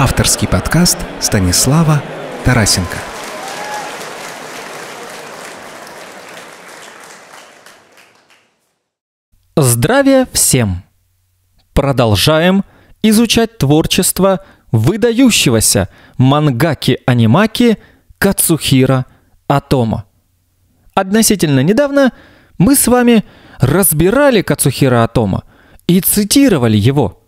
Авторский подкаст Станислава Тарасенко. Здравия всем! Продолжаем изучать творчество выдающегося мангаки анимаки Кацухира Атома. Относительно недавно мы с вами разбирали Кацухира Атома и цитировали его.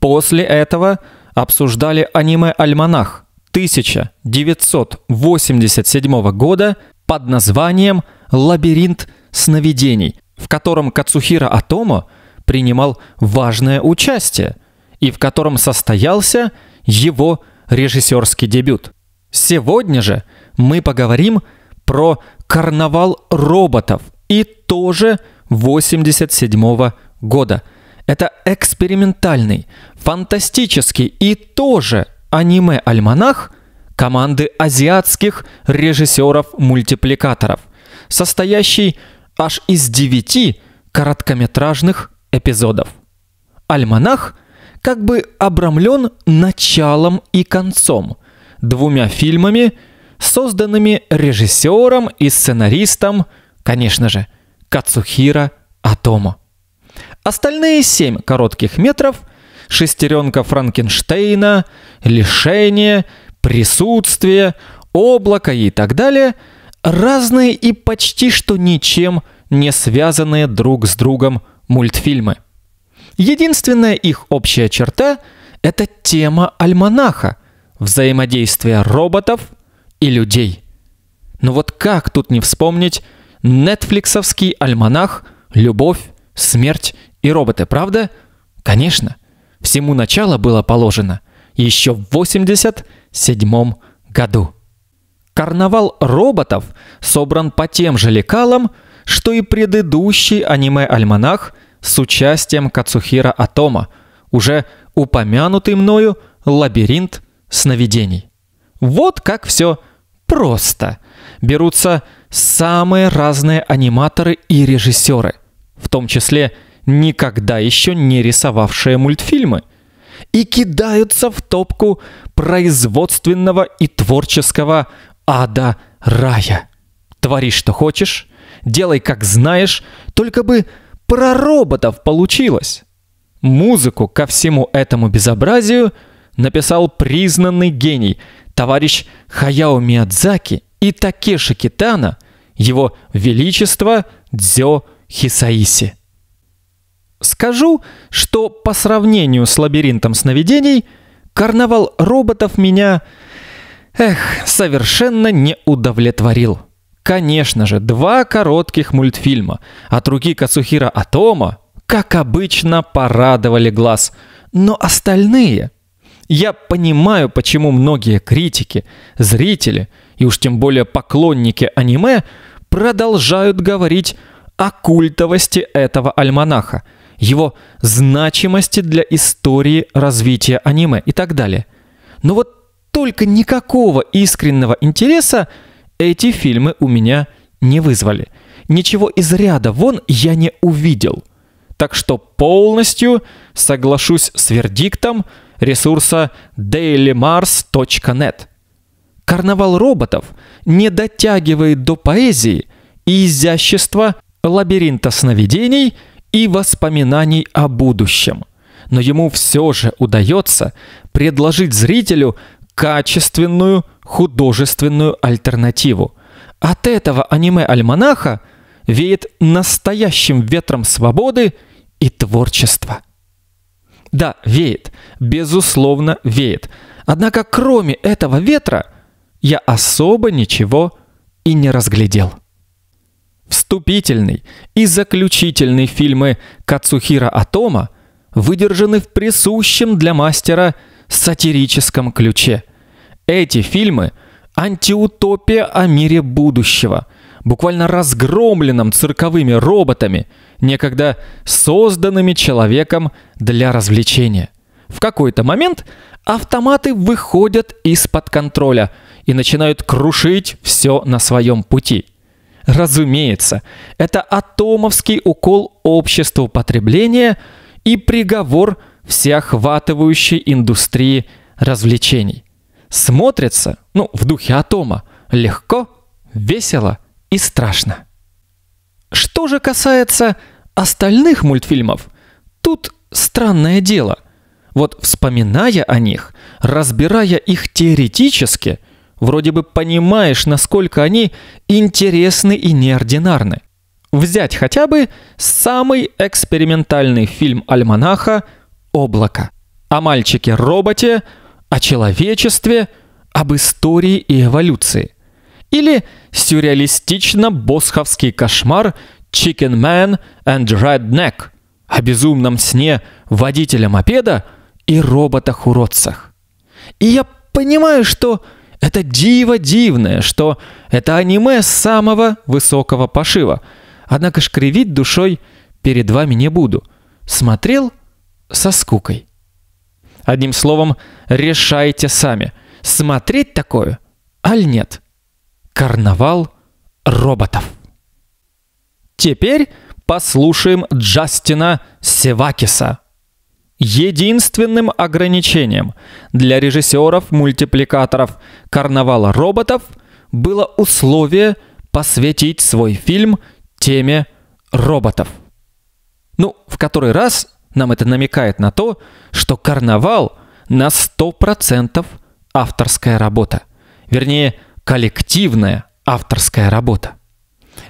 После этого – обсуждали аниме-альманах 1987 года под названием «Лабиринт сновидений», в котором Кацухира Атомо принимал важное участие и в котором состоялся его режиссерский дебют. Сегодня же мы поговорим про «Карнавал роботов» и тоже 87 года – это экспериментальный, фантастический и тоже аниме-альманах команды азиатских режиссеров-мультипликаторов, состоящий аж из девяти короткометражных эпизодов. Альманах как бы обрамлен началом и концом, двумя фильмами, созданными режиссером и сценаристом, конечно же, Кацухира Атомо. Остальные семь коротких метров – шестеренка Франкенштейна, лишение, присутствие, облако и так далее – разные и почти что ничем не связанные друг с другом мультфильмы. Единственная их общая черта – это тема альманаха – взаимодействие роботов и людей. Но вот как тут не вспомнить нетфликсовский альманах «Любовь, смерть и роботы, правда? Конечно. Всему начало было положено еще в 87 году. Карнавал роботов собран по тем же лекалам, что и предыдущий аниме-альманах с участием Кацухира Атома, уже упомянутый мною лабиринт сновидений. Вот как все просто. Берутся самые разные аниматоры и режиссеры, в том числе – никогда еще не рисовавшие мультфильмы, и кидаются в топку производственного и творческого ада рая. Твори, что хочешь, делай, как знаешь, только бы про роботов получилось. Музыку ко всему этому безобразию написал признанный гений, товарищ Хаяо Миядзаки и Такеши Китана, его величество Дзё Хисаиси. Скажу, что по сравнению с лабиринтом сновидений, карнавал роботов меня, эх, совершенно не удовлетворил. Конечно же, два коротких мультфильма от руки Кацухира Атома, как обычно, порадовали глаз. Но остальные... Я понимаю, почему многие критики, зрители и уж тем более поклонники аниме продолжают говорить о культовости этого альманаха – его значимости для истории развития аниме и так далее. Но вот только никакого искреннего интереса эти фильмы у меня не вызвали. Ничего из ряда вон я не увидел. Так что полностью соглашусь с вердиктом ресурса dailymars.net. Карнавал роботов не дотягивает до поэзии и изящества лабиринта сновидений и воспоминаний о будущем. Но ему все же удается предложить зрителю качественную художественную альтернативу. От этого аниме-альманаха веет настоящим ветром свободы и творчества. Да, веет, безусловно, веет. Однако кроме этого ветра я особо ничего и не разглядел вступительный и заключительный фильмы Кацухира Атома выдержаны в присущем для мастера сатирическом ключе. Эти фильмы антиутопия о мире будущего, буквально разгромленном цирковыми роботами, некогда созданными человеком для развлечения. В какой-то момент автоматы выходят из-под контроля и начинают крушить все на своем пути – Разумеется, это атомовский укол обществу потребления и приговор всеохватывающей индустрии развлечений. Смотрится, ну, в духе атома, легко, весело и страшно. Что же касается остальных мультфильмов, тут странное дело. Вот вспоминая о них, разбирая их теоретически – Вроде бы понимаешь, насколько они интересны и неординарны. Взять хотя бы самый экспериментальный фильм альманаха «Облако». О мальчике-роботе, о человечестве, об истории и эволюции. Или сюрреалистично-босховский кошмар «Chicken Man and Redneck» о безумном сне водителя мопеда и роботах-уродцах. И я понимаю, что это диво дивное, что это аниме самого высокого пошива. Однако ж кривить душой перед вами не буду. Смотрел со скукой. Одним словом, решайте сами, смотреть такое, аль нет. Карнавал роботов. Теперь послушаем Джастина Севакиса. Единственным ограничением для режиссеров-мультипликаторов «Карнавала роботов» было условие посвятить свой фильм теме роботов. Ну, в который раз нам это намекает на то, что «Карнавал» на 100% авторская работа. Вернее, коллективная авторская работа.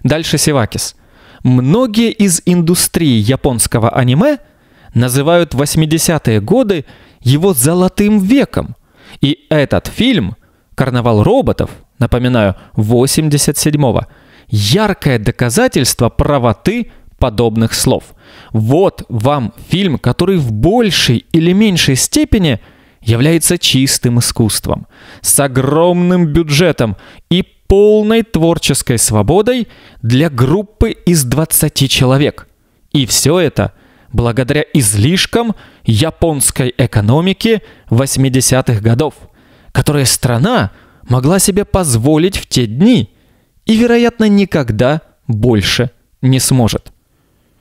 Дальше Севакис. Многие из индустрии японского аниме – называют 80-е годы его «золотым веком». И этот фильм «Карнавал роботов», напоминаю, 87-го, яркое доказательство правоты подобных слов. Вот вам фильм, который в большей или меньшей степени является чистым искусством, с огромным бюджетом и полной творческой свободой для группы из 20 человек. И все это – благодаря излишкам японской экономики 80-х годов, которые страна могла себе позволить в те дни и, вероятно, никогда больше не сможет.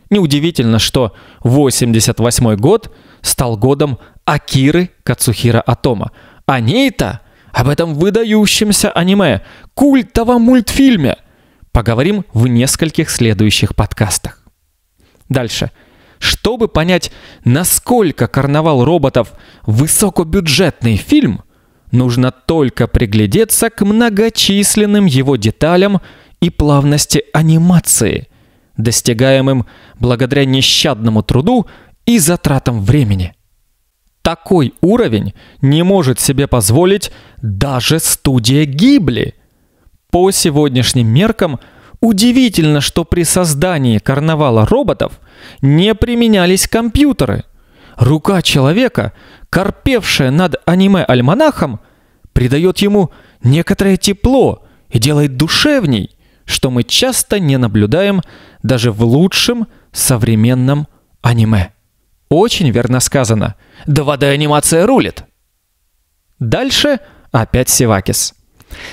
Неудивительно, что 88 год стал годом Акиры Кацухира Атома. О ней-то, об этом выдающемся аниме, культовом мультфильме, поговорим в нескольких следующих подкастах. Дальше – чтобы понять, насколько «Карнавал роботов» высокобюджетный фильм, нужно только приглядеться к многочисленным его деталям и плавности анимации, достигаемым благодаря нещадному труду и затратам времени. Такой уровень не может себе позволить даже студия Гибли. По сегодняшним меркам – Удивительно, что при создании карнавала роботов не применялись компьютеры. Рука человека, корпевшая над аниме-альманахом, придает ему некоторое тепло и делает душевней, что мы часто не наблюдаем даже в лучшем современном аниме. Очень верно сказано. 2D-анимация рулит. Дальше опять Севакис.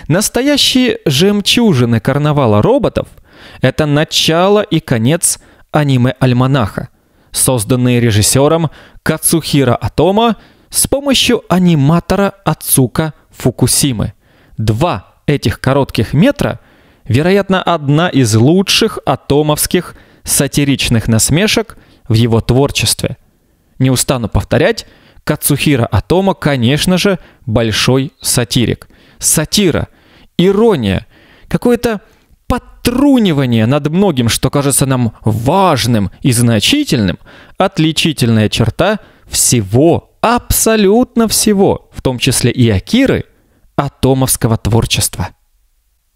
Настоящие жемчужины карнавала роботов – это начало и конец аниме-альманаха, созданные режиссером Кацухира Атома с помощью аниматора Ацука Фукусимы. Два этих коротких метра – вероятно, одна из лучших атомовских сатиричных насмешек в его творчестве. Не устану повторять, Кацухира Атома, конечно же, большой сатирик – сатира, ирония, какое-то потрунивание над многим, что кажется нам важным и значительным, отличительная черта всего, абсолютно всего, в том числе и Акиры, атомовского творчества.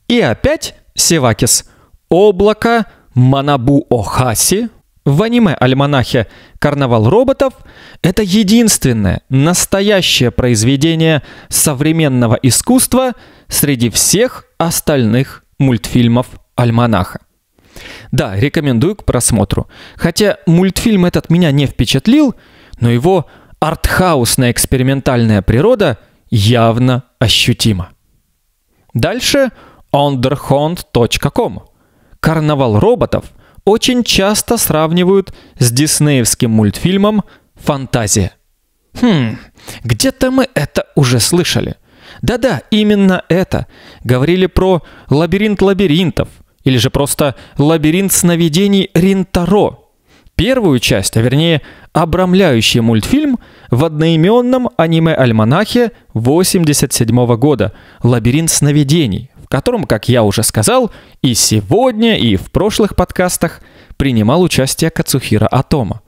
И опять Севакис. Облако Манабу Охаси в аниме-альманахе «Карнавал роботов» — это единственное настоящее произведение современного искусства среди всех остальных мультфильмов альманаха. Да, рекомендую к просмотру. Хотя мультфильм этот меня не впечатлил, но его артхаусная экспериментальная природа явно ощутима. Дальше underhond.com. Карнавал роботов – очень часто сравнивают с диснеевским мультфильмом «Фантазия». Хм, где-то мы это уже слышали. Да-да, именно это. Говорили про лабиринт лабиринтов, или же просто лабиринт сновидений Ринтаро. Первую часть, а вернее обрамляющий мультфильм в одноименном аниме-альманахе 87 года «Лабиринт сновидений» котором, как я уже сказал, и сегодня, и в прошлых подкастах принимал участие Кацухира Атома.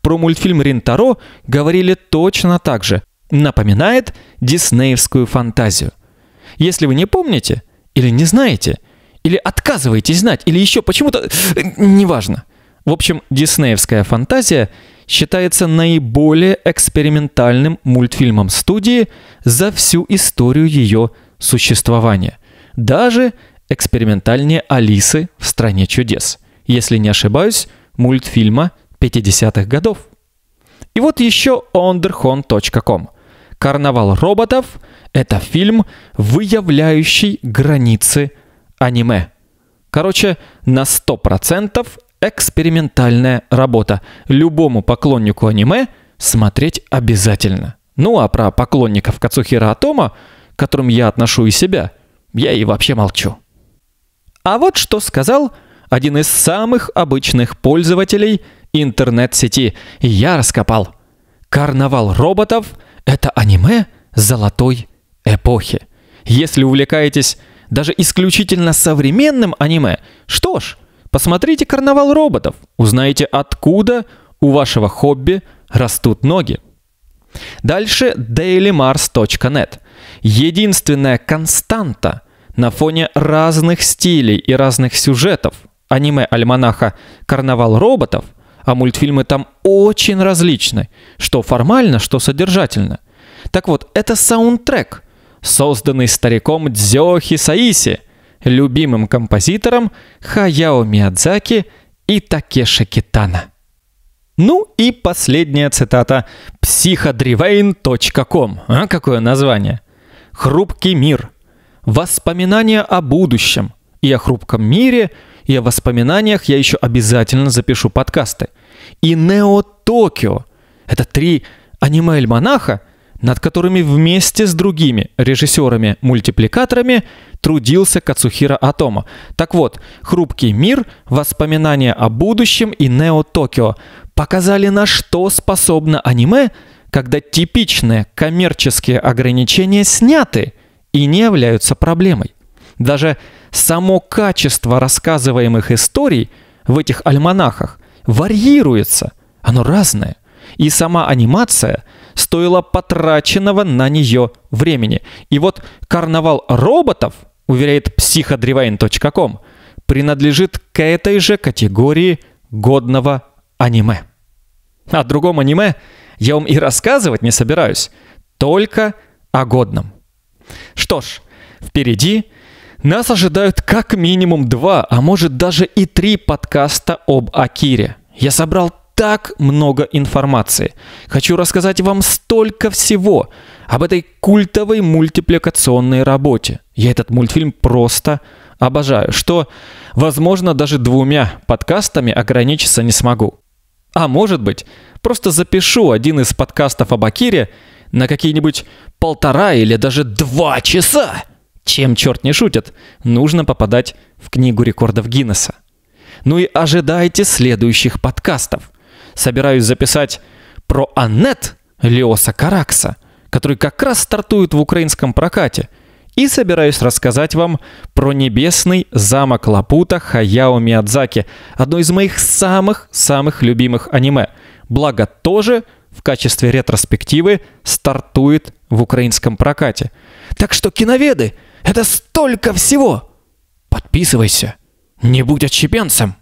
Про мультфильм Ринтаро говорили точно так же. Напоминает диснеевскую фантазию. Если вы не помните, или не знаете, или отказываетесь знать, или еще почему-то... Э, неважно. В общем, диснеевская фантазия считается наиболее экспериментальным мультфильмом студии за всю историю ее существования – даже экспериментальнее Алисы в «Стране чудес», если не ошибаюсь, мультфильма 50-х годов. И вот еще onderhon.com. «Карнавал роботов» — это фильм, выявляющий границы аниме. Короче, на 100% экспериментальная работа. Любому поклоннику аниме смотреть обязательно. Ну а про поклонников Кацухира Атома, к которым я отношу и себя — я и вообще молчу. А вот что сказал один из самых обычных пользователей интернет-сети, я раскопал. Карнавал роботов — это аниме золотой эпохи. Если увлекаетесь даже исключительно современным аниме, что ж, посмотрите «Карнавал роботов», узнаете, откуда у вашего хобби растут ноги. Дальше dailymars.net. Единственная константа на фоне разных стилей и разных сюжетов. Аниме-альманаха «Карнавал роботов», а мультфильмы там очень различны, что формально, что содержательно. Так вот, это саундтрек, созданный стариком Дзёхи Саиси, любимым композитором Хаяо Миядзаки и Такеши Китана. Ну и последняя цитата психодривейн.ком. А какое название? Хрупкий мир. Воспоминания о будущем и о хрупком мире, и о воспоминаниях я еще обязательно запишу подкасты. И Нео Токио. Это три аниме-эльманаха, над которыми вместе с другими режиссерами-мультипликаторами трудился Кацухира Атома. Так вот, «Хрупкий мир», «Воспоминания о будущем» и «Нео Токио» показали, на что способно аниме, когда типичные коммерческие ограничения сняты – и не являются проблемой. Даже само качество рассказываемых историй в этих альманахах варьируется, оно разное. И сама анимация стоила потраченного на нее времени. И вот «Карнавал роботов», уверяет психодревайн.ком, принадлежит к этой же категории годного аниме. О другом аниме я вам и рассказывать не собираюсь, только о годном. Что ж, впереди нас ожидают как минимум два, а может даже и три подкаста об Акире. Я собрал так много информации. Хочу рассказать вам столько всего об этой культовой мультипликационной работе. Я этот мультфильм просто обожаю, что, возможно, даже двумя подкастами ограничиться не смогу. А может быть, просто запишу один из подкастов об Акире на какие-нибудь полтора или даже два часа. Чем черт не шутит, нужно попадать в Книгу рекордов Гиннесса. Ну и ожидайте следующих подкастов. Собираюсь записать про Аннет Леоса Каракса, который как раз стартует в украинском прокате. И собираюсь рассказать вам про небесный замок Лапута Хаяо Миядзаки, одно из моих самых-самых любимых аниме. Благо тоже в качестве ретроспективы стартует в украинском прокате. Так что киноведы, это столько всего! Подписывайся, не будь отщепенцем.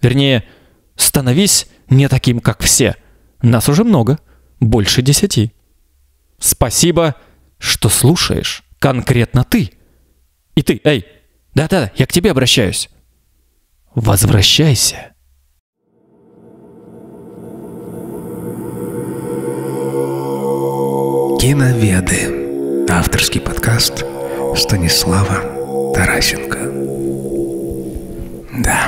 Вернее, становись не таким, как все. Нас уже много, больше десяти. Спасибо, что слушаешь. Конкретно ты. И ты, эй, да-да, я к тебе обращаюсь. Возвращайся. Киноведы. Авторский подкаст Станислава Тарасенко. Да.